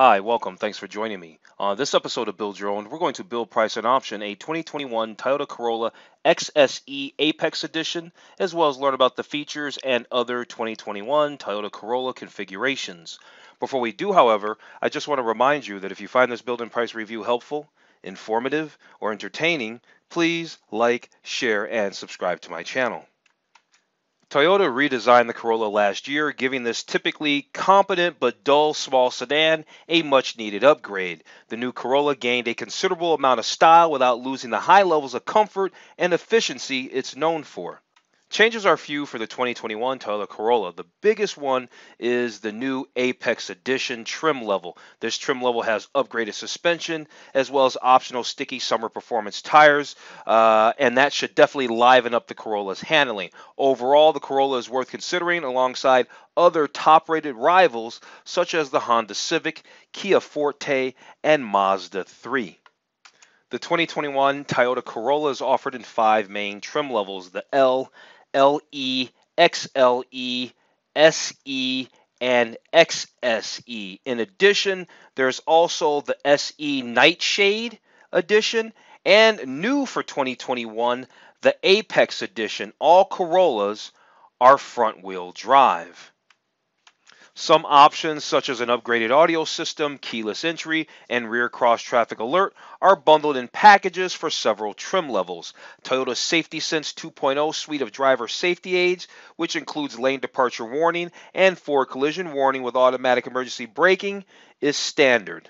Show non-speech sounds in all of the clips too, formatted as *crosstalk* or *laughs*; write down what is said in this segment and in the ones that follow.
Hi, welcome. Thanks for joining me. On uh, this episode of Build Your Own, we're going to build, price, and option a 2021 Toyota Corolla XSE Apex Edition, as well as learn about the features and other 2021 Toyota Corolla configurations. Before we do, however, I just want to remind you that if you find this build and price review helpful, informative, or entertaining, please like, share, and subscribe to my channel. Toyota redesigned the Corolla last year, giving this typically competent but dull small sedan a much needed upgrade. The new Corolla gained a considerable amount of style without losing the high levels of comfort and efficiency it's known for. Changes are few for the 2021 Toyota Corolla. The biggest one is the new Apex Edition trim level. This trim level has upgraded suspension as well as optional sticky summer performance tires, uh, and that should definitely liven up the Corolla's handling. Overall, the Corolla is worth considering alongside other top rated rivals such as the Honda Civic, Kia Forte, and Mazda 3. The 2021 Toyota Corolla is offered in five main trim levels the L, L E, X L E, S E, and XSE. In addition, there's also the SE Nightshade edition and new for 2021, the Apex edition. All Corollas are front wheel drive. Some options, such as an upgraded audio system, keyless entry, and rear cross traffic alert, are bundled in packages for several trim levels. Toyota's Safety Sense 2.0 suite of driver safety aids, which includes lane departure warning and forward collision warning with automatic emergency braking, is standard.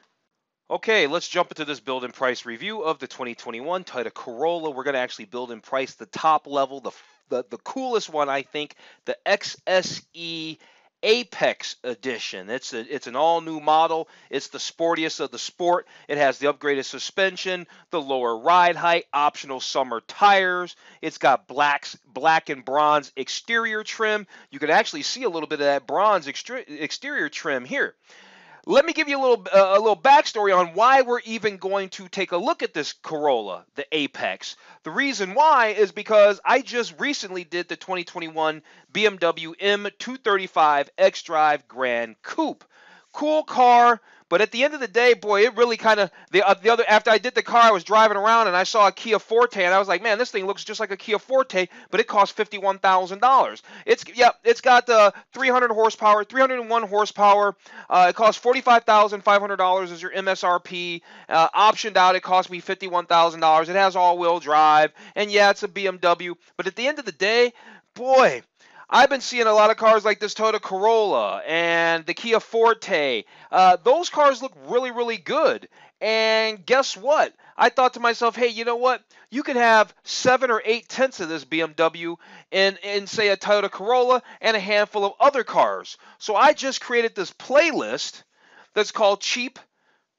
Okay, let's jump into this build and price review of the 2021 Toyota Corolla. We're going to actually build and price the top level, the, the, the coolest one, I think, the XSE Apex Edition. It's a, it's an all new model. It's the sportiest of the sport. It has the upgraded suspension, the lower ride height, optional summer tires. It's got blacks black and bronze exterior trim. You can actually see a little bit of that bronze exterior trim here. Let me give you a little uh, a little backstory on why we're even going to take a look at this Corolla, the Apex. The reason why is because I just recently did the 2021 BMW M235 xDrive Grand Coupe. Cool car, but at the end of the day, boy, it really kind of the uh, the other after I did the car, I was driving around and I saw a Kia Forte and I was like, man, this thing looks just like a Kia Forte, but it costs fifty one thousand dollars. It's yeah, it's got the uh, three hundred horsepower, three hundred and one horsepower. Uh, it costs forty five thousand five hundred dollars as your MSRP. Uh, optioned out, it cost me fifty one thousand dollars. It has all wheel drive, and yeah, it's a BMW. But at the end of the day, boy I've been seeing a lot of cars like this Toyota Corolla and the Kia Forte. Uh, those cars look really, really good. And guess what? I thought to myself, hey, you know what? You could have seven or eight tenths of this BMW in, in, say, a Toyota Corolla and a handful of other cars. So I just created this playlist that's called Cheap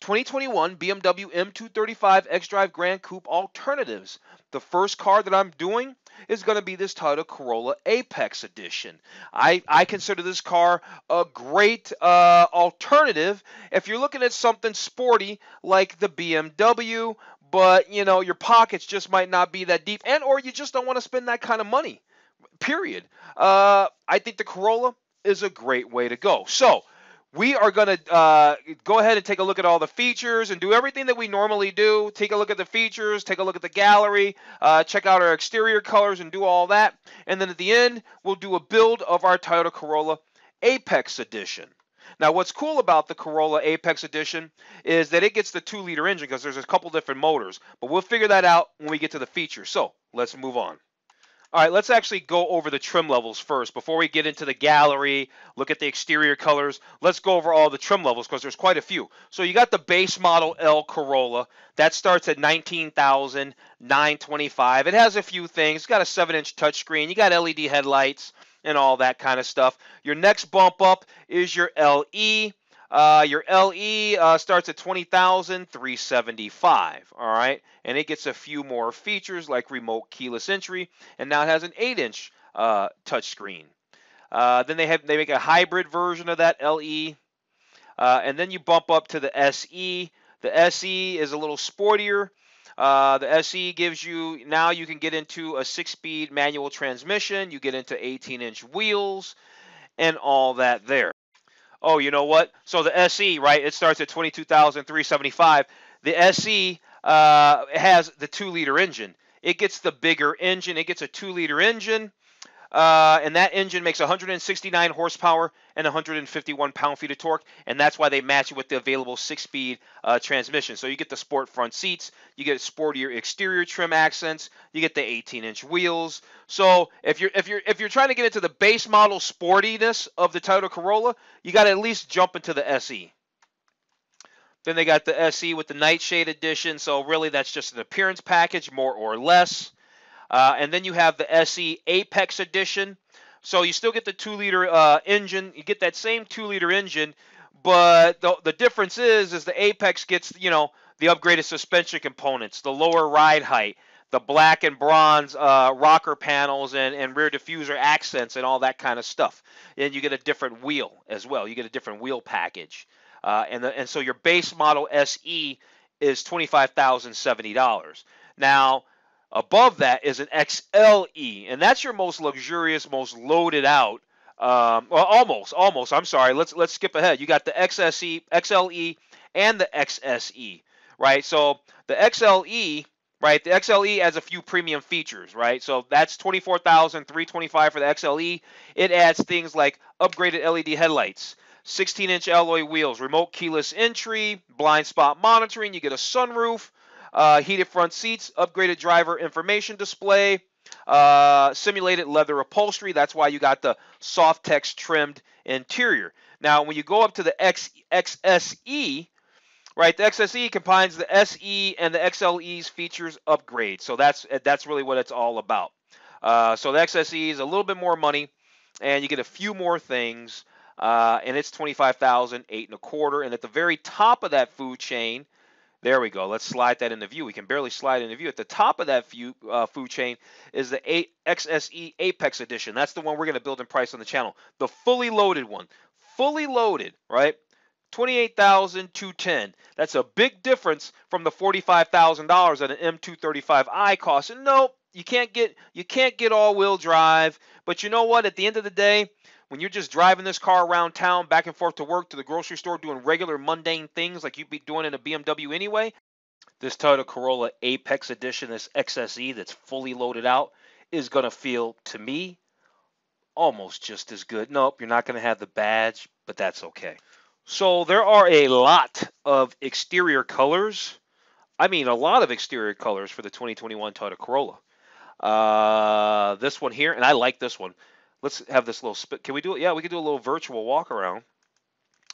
2021 BMW M235 xDrive Grand Coupe Alternatives. The first car that I'm doing is going to be this Toyota Corolla Apex Edition. I, I consider this car a great uh, alternative if you're looking at something sporty like the BMW, but you know your pockets just might not be that deep, and or you just don't want to spend that kind of money. Period. Uh, I think the Corolla is a great way to go. So we are going to uh, go ahead and take a look at all the features and do everything that we normally do. Take a look at the features, take a look at the gallery, uh, check out our exterior colors and do all that. And then at the end, we'll do a build of our Toyota Corolla Apex Edition. Now, what's cool about the Corolla Apex Edition is that it gets the 2-liter engine because there's a couple different motors, but we'll figure that out when we get to the features. So, let's move on. All right, let's actually go over the trim levels first. Before we get into the gallery, look at the exterior colors, let's go over all the trim levels because there's quite a few. So you got the base model L Corolla. That starts at 19925 It has a few things. It's got a 7-inch touchscreen. You got LED headlights and all that kind of stuff. Your next bump up is your LE. Uh, your LE uh, starts at 20,375, all right? And it gets a few more features like remote keyless entry, and now it has an 8-inch uh, touchscreen. Uh, then they have they make a hybrid version of that LE, uh, and then you bump up to the SE. The SE is a little sportier. Uh, the SE gives you now you can get into a six-speed manual transmission. You get into 18-inch wheels and all that there oh, you know what? So the SE, right? It starts at 22,375. The SE uh, has the two liter engine. It gets the bigger engine. It gets a two liter engine, uh, and that engine makes 169 horsepower and 151 pound feet of torque, and that's why they match it with the available six speed uh, transmission. So you get the sport front seats, you get sportier exterior trim accents, you get the 18 inch wheels. So if you're if you're if you're trying to get into the base model sportiness of the Toyota Corolla, you got to at least jump into the SE. Then they got the SE with the Nightshade Edition, so really that's just an appearance package, more or less. Uh, and then you have the SE Apex Edition. So you still get the two liter uh, engine. You get that same two liter engine, but the, the difference is is the Apex gets you know the upgraded suspension components, the lower ride height, the black and bronze uh, rocker panels and, and rear diffuser accents and all that kind of stuff. And you get a different wheel as well. You get a different wheel package. Uh, and, the, and so your base model SE is $25,070. Now, Above that is an XLE, and that's your most luxurious, most loaded out. Um, well, almost, almost. I'm sorry. Let's let's skip ahead. You got the XSE, XLE, and the XSE, right? So the XLE, right? The XLE has a few premium features, right? So that's twenty four thousand three twenty five for the XLE. It adds things like upgraded LED headlights, 16-inch alloy wheels, remote keyless entry, blind spot monitoring. You get a sunroof uh, heated front seats, upgraded driver information display, uh, simulated leather upholstery. That's why you got the soft text trimmed interior. Now, when you go up to the X, XSE, right, the XSE combines the SE and the XLE's features upgrade. So that's that's really what it's all about. Uh, so the XSE is a little bit more money, and you get a few more things, uh, and it's twenty-five thousand eight eight and a quarter. And at the very top of that food chain, there we go. Let's slide that into view. We can barely slide into view. At the top of that view, uh, food chain is the A XSE Apex Edition. That's the one we're going to build and price on the channel. The fully loaded one. Fully loaded, right? 28,210. That's a big difference from the $45,000 that an M235i costs. And nope, you can't get you can't get all-wheel drive, but you know what? At the end of the day, when you're just driving this car around town, back and forth to work, to the grocery store, doing regular mundane things like you'd be doing in a BMW anyway, this Toyota Corolla Apex Edition, this XSE that's fully loaded out, is going to feel, to me, almost just as good. Nope, you're not going to have the badge, but that's okay. So there are a lot of exterior colors. I mean, a lot of exterior colors for the 2021 Toyota Corolla. Uh, this one here, and I like this one. Let's have this little spit. Can we do it? Yeah, we can do a little virtual walk around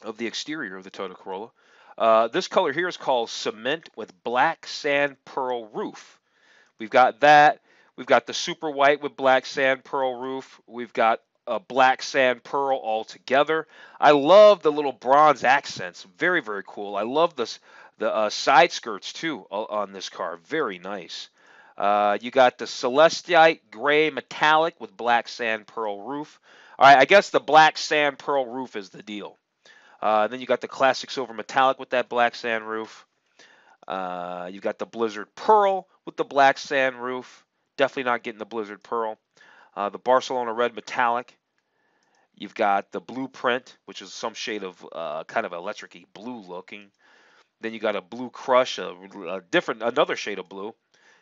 of the exterior of the Toyota Corolla. Uh, this color here is called Cement with Black Sand Pearl Roof. We've got that. We've got the super white with black sand pearl roof. We've got a black sand pearl all together. I love the little bronze accents. Very, very cool. I love this the uh, side skirts too uh, on this car. Very nice. Uh, you got the Celestite Gray Metallic with Black Sand Pearl Roof. All right, I guess the Black Sand Pearl Roof is the deal. Uh, then you got the Classic Silver Metallic with that Black Sand Roof. Uh, you got the Blizzard Pearl with the Black Sand Roof. Definitely not getting the Blizzard Pearl. Uh, the Barcelona Red Metallic. You've got the Blueprint, which is some shade of uh, kind of electric blue looking. Then you got a Blue Crush, a, a different, another shade of blue.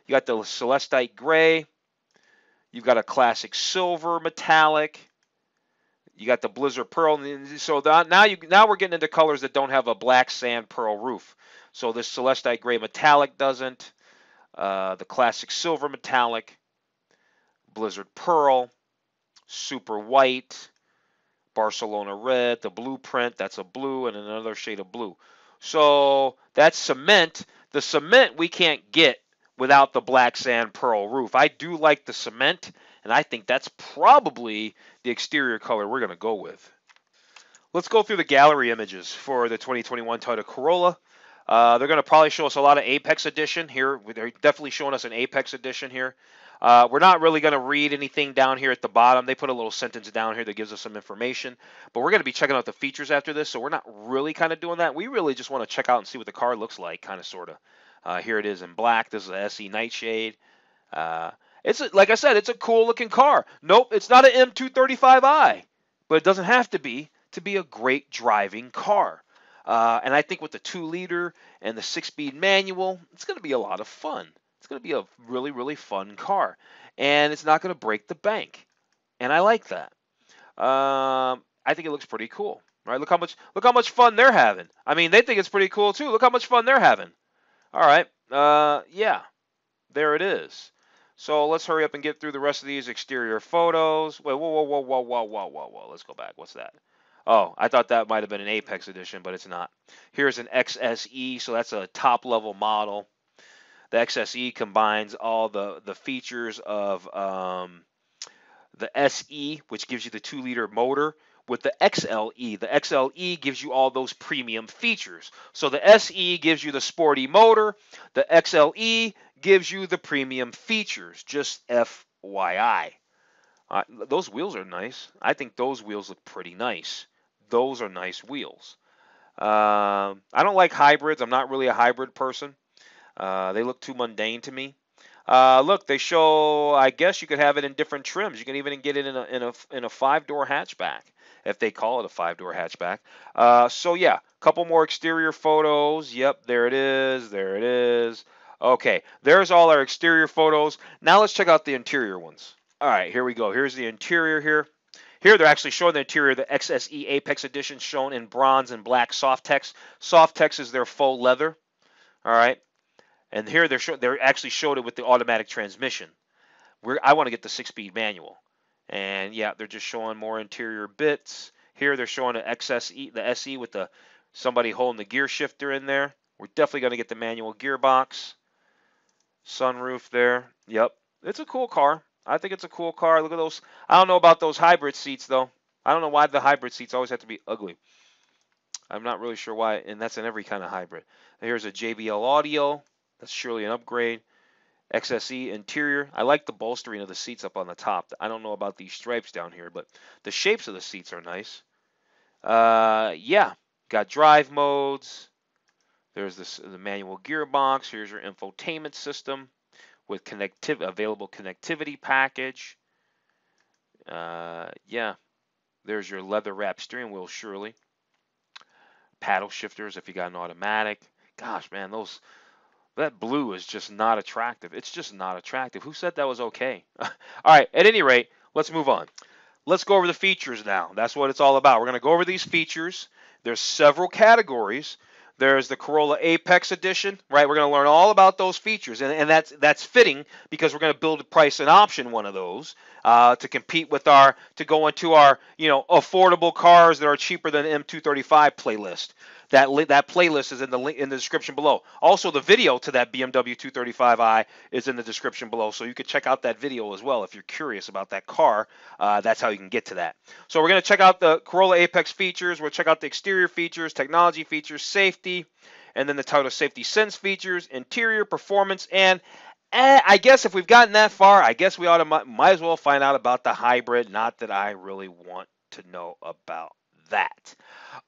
You got the Celestite Gray. You've got a classic silver metallic. You got the Blizzard Pearl. So now you now we're getting into colors that don't have a black sand pearl roof. So this Celestite Gray metallic doesn't. Uh, the classic silver metallic. Blizzard Pearl. Super white. Barcelona red. The blueprint. That's a blue and another shade of blue. So that's cement. The cement we can't get without the black sand pearl roof. I do like the cement, and I think that's probably the exterior color we're going to go with. Let's go through the gallery images for the 2021 Toyota Corolla. Uh, they're going to probably show us a lot of Apex Edition here. They're definitely showing us an Apex Edition here. Uh, we're not really going to read anything down here at the bottom. They put a little sentence down here that gives us some information. But we're going to be checking out the features after this, so we're not really kind of doing that. We really just want to check out and see what the car looks like, kind of, sort of. Uh, here it is in black. This is a SE Nightshade. Uh, it's a, like I said, it's a cool looking car. Nope, it's not an M235i, but it doesn't have to be to be a great driving car. Uh, and I think with the two liter and the six speed manual, it's going to be a lot of fun. It's going to be a really, really fun car. And it's not going to break the bank. And I like that. Um, I think it looks pretty cool, right? Look how much look how much fun they're having. I mean, they think it's pretty cool too. Look how much fun they're having. All right. Uh, yeah, there it is. So let's hurry up and get through the rest of these exterior photos. Wait, whoa, whoa, whoa, whoa, whoa, whoa, whoa, whoa. Let's go back. What's that? Oh, I thought that might have been an Apex edition, but it's not. Here's an XSE, so that's a top-level model. The XSE combines all the, the features of um, the SE, which gives you the 2-liter motor, with the XLE. The XLE gives you all those premium features. So the SE gives you the sporty motor, the XLE gives you the premium features, just FYI. Uh, those wheels are nice. I think those wheels look pretty nice. Those are nice wheels. Uh, I don't like hybrids. I'm not really a hybrid person. Uh, they look too mundane to me. Uh, look, they show. I guess you could have it in different trims. You can even get it in a in a in a five door hatchback if they call it a five door hatchback. Uh, so yeah, couple more exterior photos. Yep, there it is. There it is. Okay, there's all our exterior photos. Now let's check out the interior ones. All right, here we go. Here's the interior here. Here they're actually showing the interior, the XSE Apex Edition shown in bronze and black soft text. Soft text is their faux leather. All right, and here they're show, they're actually showed it with the automatic transmission. Where I want to get the six-speed manual. And yeah, they're just showing more interior bits. Here they're showing the XSE, the SE with the somebody holding the gear shifter in there. We're definitely going to get the manual gearbox, sunroof there. Yep, it's a cool car. I think it's a cool car. Look at those. I don't know about those hybrid seats though. I don't know why the hybrid seats always have to be ugly. I'm not really sure why, and that's in every kind of hybrid. Here's a JBL audio. That's surely an upgrade. XSE interior. I like the bolstering of the seats up on the top. I don't know about these stripes down here, but the shapes of the seats are nice. Uh, yeah, got drive modes. There's this the manual gearbox. Here's your infotainment system with connectiv available connectivity package. Uh, yeah, there's your leather wrapped steering wheel, surely. Paddle shifters if you got an automatic. Gosh, man, those that blue is just not attractive. It's just not attractive. Who said that was okay? *laughs* all right, at any rate, let's move on. Let's go over the features now. That's what it's all about. We're going to go over these features. There's several categories. There's the Corolla Apex Edition, right? We're going to learn all about those features, and, and that's that's fitting because we're going to build a price and option one of those uh, to compete with our to go into our you know affordable cars that are cheaper than M235 playlist. That li- that playlist is in the link in the description below. Also, the video to that BMW 235i is in the description below, so you can check out that video as well if you're curious about that car. Uh, that's how you can get to that. So we're gonna check out the Corolla Apex features. We'll check out the exterior features, technology features, safety, and then the title Safety Sense features, interior performance, and eh, I guess if we've gotten that far, I guess we ought to might, might as well find out about the hybrid. Not that I really want to know about that.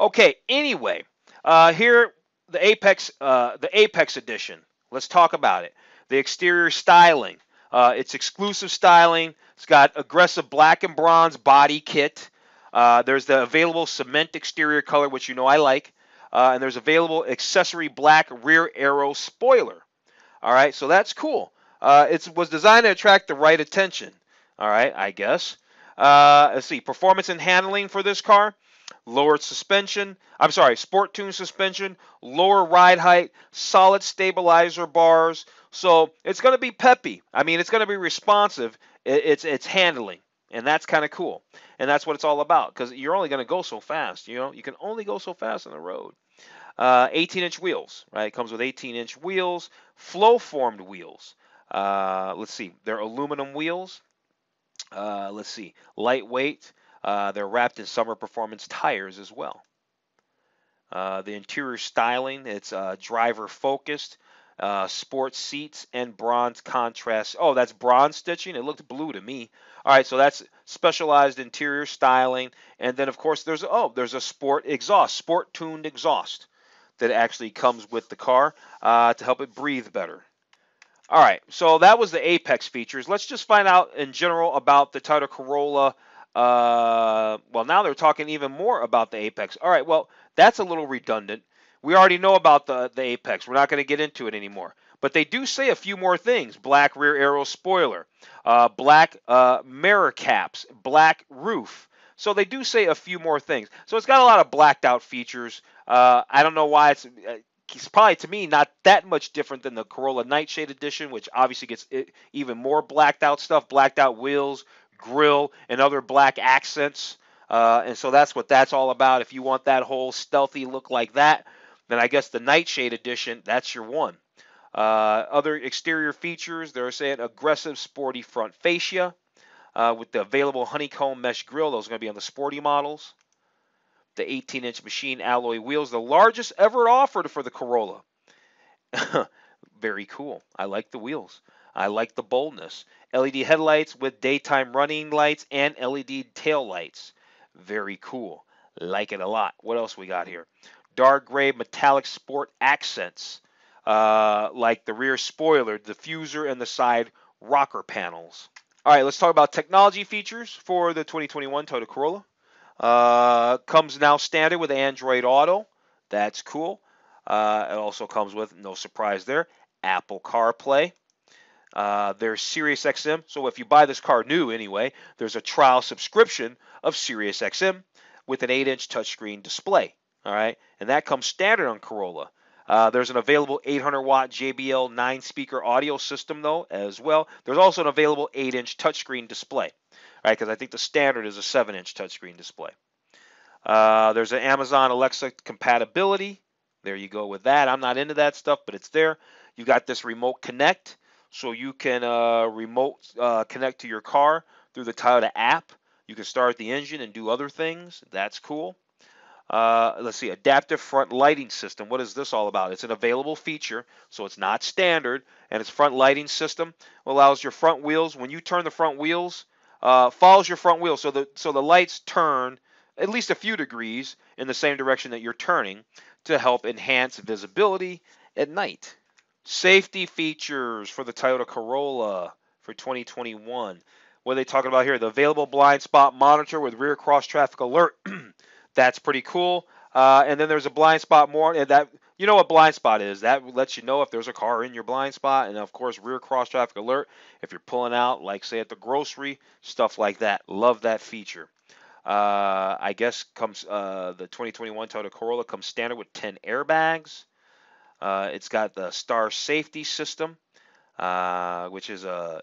Okay, anyway, uh, here, the Apex, uh, the Apex Edition. Let's talk about it. The exterior styling. Uh, it's exclusive styling. It's got aggressive black and bronze body kit. Uh, there's the available cement exterior color, which you know I like. Uh, and there's available accessory black rear arrow spoiler. All right, so that's cool. Uh, it was designed to attract the right attention. All right, I guess. let's see, performance and handling for this car lower suspension, I'm sorry, sport tune suspension, lower ride height, solid stabilizer bars. So it's going to be peppy. I mean, it's going to be responsive. It's it's handling, and that's kind of cool. And that's what it's all about because you're only going to go so fast. You know, you can only go so fast on the road. 18-inch uh, wheels, right? It comes with 18-inch wheels, flow-formed wheels. Uh, let's see, they're aluminum wheels. Uh, let's see, lightweight. Uh, they're wrapped in summer performance tires as well. Uh, the interior styling, it's uh, driver focused, uh, sports seats, and bronze contrast. Oh, that's bronze stitching. It looked blue to me. All right, so that's specialized interior styling. And then, of course, there's oh, there's a sport exhaust, sport tuned exhaust that actually comes with the car uh, to help it breathe better. All right, so that was the Apex features. Let's just find out in general about the Toyota Corolla uh, well, now they're talking even more about the Apex. All right, well, that's a little redundant. We already know about the, the Apex. We're not going to get into it anymore. But they do say a few more things black rear arrow spoiler, uh, black uh, mirror caps, black roof. So they do say a few more things. So it's got a lot of blacked out features. Uh, I don't know why it's. Uh, it's probably to me not that much different than the Corolla Nightshade Edition, which obviously gets uh, even more blacked out stuff, blacked out wheels, grill, and other black accents. Uh, and so that's what that's all about. If you want that whole stealthy look like that, then I guess the Nightshade Edition, that's your one. Uh, other exterior features, they're saying aggressive, sporty front fascia uh, with the available honeycomb mesh grille. Those are going to be on the sporty models. The 18 inch machine alloy wheels, the largest ever offered for the Corolla. *laughs* Very cool. I like the wheels. I like the boldness. LED headlights with daytime running lights and LED tail lights. Very cool. Like it a lot. What else we got here? Dark gray metallic sport accents, uh, like the rear spoiler, diffuser, and the side rocker panels. All right, let's talk about technology features for the 2021 Toyota Corolla. Uh, comes now standard with Android Auto. That's cool. Uh, it also comes with, no surprise there, Apple CarPlay. Uh, there's SiriusXM. So if you buy this car new anyway, there's a trial subscription of SiriusXM with an 8-inch touchscreen display. All right, and that comes standard on Corolla. Uh, there's an available 800 watt JBL 9 speaker audio system, though, as well. There's also an available 8 inch touchscreen display, right? Because I think the standard is a 7 inch touchscreen display. Uh, there's an Amazon Alexa compatibility. There you go with that. I'm not into that stuff, but it's there. You got this remote connect. So you can uh, remote uh, connect to your car through the Toyota app. You can start the engine and do other things. That's cool. Uh, let's see, adaptive front lighting system. What is this all about? It's an available feature, so it's not standard. And its front lighting system allows your front wheels, when you turn the front wheels, uh, follows your front wheel. So the, so the lights turn at least a few degrees in the same direction that you're turning to help enhance visibility at night. Safety features for the Toyota Corolla for 2021. What are they talking about here? The available blind spot monitor with rear cross traffic alert. *clears throat* That's pretty cool. Uh, and then there's a blind spot more and that you know what blind spot is. That lets you know if there's a car in your blind spot, and of course rear cross traffic alert if you're pulling out, like say at the grocery, stuff like that. Love that feature. Uh, I guess comes uh, the 2021 Toyota Corolla comes standard with 10 airbags. Uh, it's got the Star Safety System, uh, which is a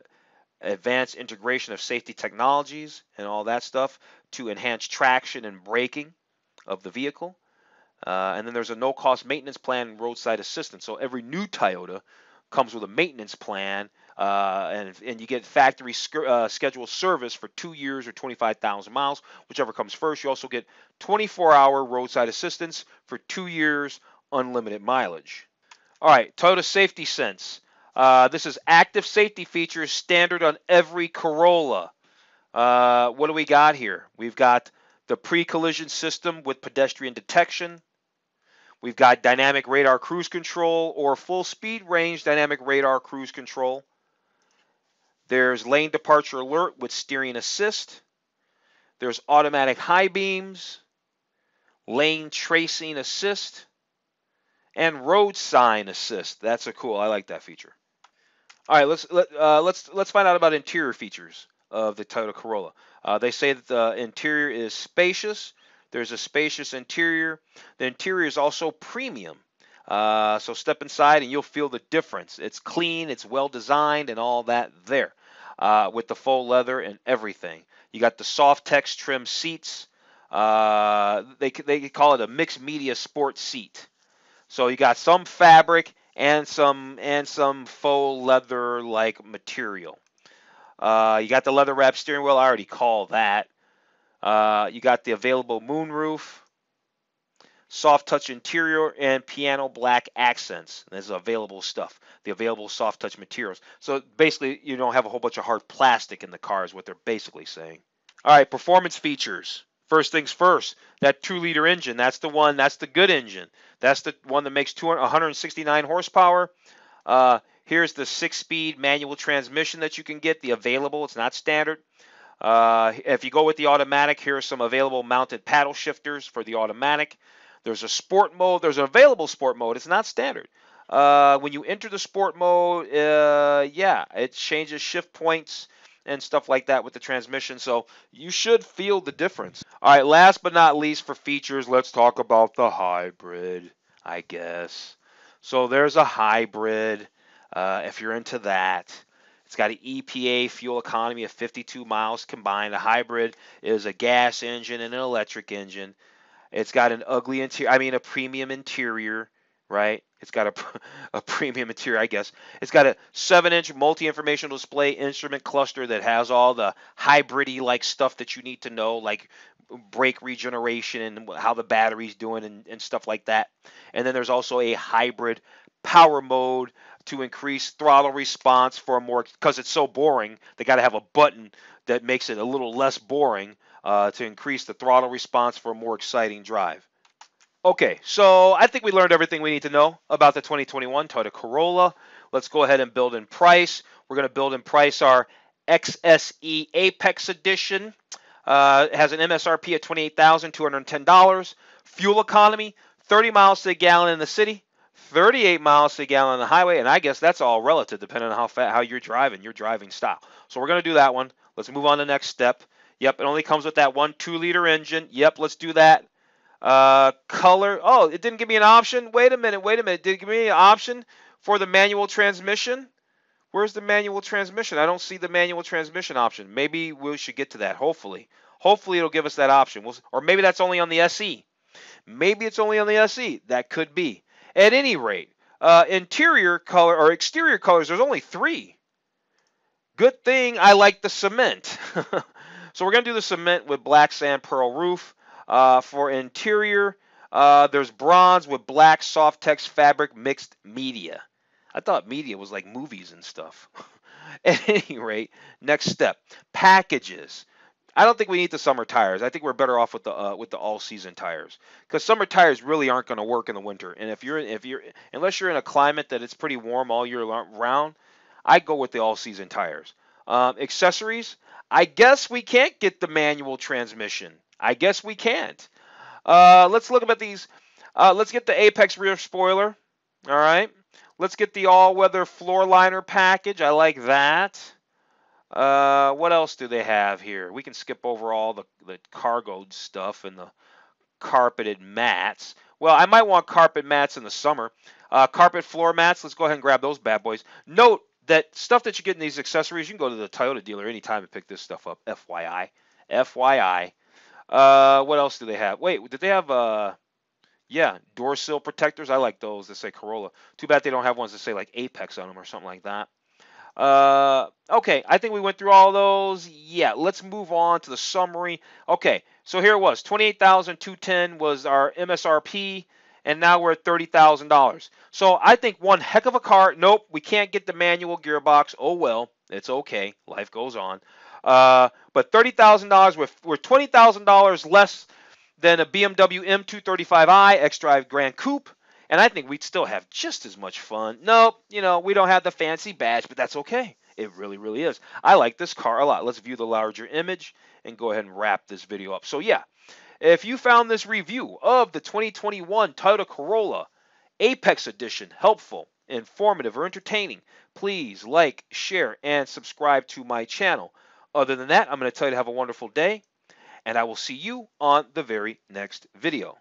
advanced integration of safety technologies and all that stuff to enhance traction and braking of the vehicle. Uh, and then there's a no-cost maintenance plan and roadside assistance. So every new Toyota comes with a maintenance plan, uh, and, and you get factory sc- uh, scheduled service for two years or 25,000 miles, whichever comes first. You also get 24-hour roadside assistance for two years unlimited mileage. All right, Toyota Safety Sense. Uh, this is active safety features standard on every Corolla. Uh, what do we got here? We've got the pre-collision system with pedestrian detection. We've got dynamic radar cruise control or full speed range dynamic radar cruise control. There's lane departure alert with steering assist. There's automatic high beams, lane tracing assist, and road sign assist. That's a cool. I like that feature. All right, let's let, uh, let's let's find out about interior features of the Toyota Corolla. Uh, they say that the interior is spacious. There's a spacious interior. The interior is also premium. Uh, so step inside and you'll feel the difference. It's clean, it's well designed, and all that there uh, with the faux leather and everything. You got the soft text trim seats. Uh, they they call it a mixed media sports seat. So you got some fabric and some and some faux leather like material. Uh, you got the leather wrap steering wheel. I already call that. Uh, you got the available moonroof, soft touch interior, and piano black accents. This is available stuff. The available soft touch materials. So basically, you don't have a whole bunch of hard plastic in the car is what they're basically saying. All right, performance features first things first, that two liter engine, that's the one, that's the good engine. That's the one that makes 169 horsepower. Uh, here's the six speed manual transmission that you can get, the available, it's not standard. Uh, if you go with the automatic, here are some available mounted paddle shifters for the automatic. There's a sport mode, there's an available sport mode, it's not standard. Uh, when you enter the sport mode, uh, yeah, it changes shift points and stuff like that with the transmission. So you should feel the difference. All right, last but not least for features, let's talk about the hybrid, I guess. So there's a hybrid uh, if you're into that. It's got an EPA fuel economy of 52 miles combined. A hybrid is a gas engine and an electric engine. It's got an ugly interior, I mean, a premium interior, right? It's got a, *laughs* a premium interior, I guess. It's got a 7-inch multi-informational display instrument cluster that has all the hybridy like stuff that you need to know, like brake regeneration and how the battery's doing and, and stuff like that. And then there's also a hybrid power mode to increase throttle response for a more because it's so boring they got to have a button that makes it a little less boring uh, to increase the throttle response for a more exciting drive Okay, so I think we learned everything we need to know about the 2021 Toyota Corolla. Let's go ahead and build in price. We're going to build in price our XSE Apex Edition. Uh, it has an MSRP of $28,210. Fuel economy, 30 miles to the gallon in the city, 38 miles to the gallon on the highway, and I guess that's all relative depending on how fat, how you're driving, your driving style. So we're going to do that one. Let's move on to the next step. Yep, it only comes with that one two liter engine. Yep, let's do that. Uh, color. Oh, it didn't give me an option. Wait a minute. Wait a minute. Did it give me an option for the manual transmission? Where's the manual transmission? I don't see the manual transmission option. Maybe we should get to that. Hopefully, hopefully it'll give us that option. We'll, or maybe that's only on the SE. Maybe it's only on the SE. That could be. At any rate, uh, interior color or exterior colors. There's only three. Good thing I like the cement. *laughs* so we're gonna do the cement with black sand pearl roof. Uh, for interior, uh, there's bronze with black soft text fabric mixed media. I thought media was like movies and stuff. *laughs* At any rate, next step packages. I don't think we need the summer tires. I think we're better off with the uh, with the all season tires because summer tires really aren't going to work in the winter. And if you're if you're unless you're in a climate that it's pretty warm all year round, I go with the all season tires. Um, accessories. I guess we can't get the manual transmission. I guess we can't. Uh, let's look at these. Uh, let's get the Apex rear spoiler. All right. Let's get the all-weather floor liner package. I like that. Uh, what else do they have here? We can skip over all the, the cargoed stuff and the carpeted mats. Well, I might want carpet mats in the summer. Uh, carpet floor mats, let's go ahead and grab those bad boys. Note that stuff that you get in these accessories, you can go to the Toyota dealer anytime and pick this stuff up, FYI. FYI. Uh, what else do they have? Wait, did they have uh, yeah, door sill protectors? I like those that say Corolla. Too bad they don't have ones that say like Apex on them or something like that. Uh, okay, I think we went through all those. Yeah, let's move on to the summary. Okay, so here it was 28210 was our MSRP, and now we're at $30,000. So I think one heck of a car. Nope, we can't get the manual gearbox. Oh well, it's okay. Life goes on. Uh, but $30,000, we're, we're $20,000 less than a BMW M235i xDrive Grand Coupe. And I think we'd still have just as much fun. No, you know, we don't have the fancy badge, but that's okay. It really, really is. I like this car a lot. Let's view the larger image and go ahead and wrap this video up. So yeah, if you found this review of the 2021 Toyota Corolla Apex Edition helpful, informative, or entertaining, please like, share, and subscribe to my channel. Other than that, I'm going to tell you to have a wonderful day, and I will see you on the very next video.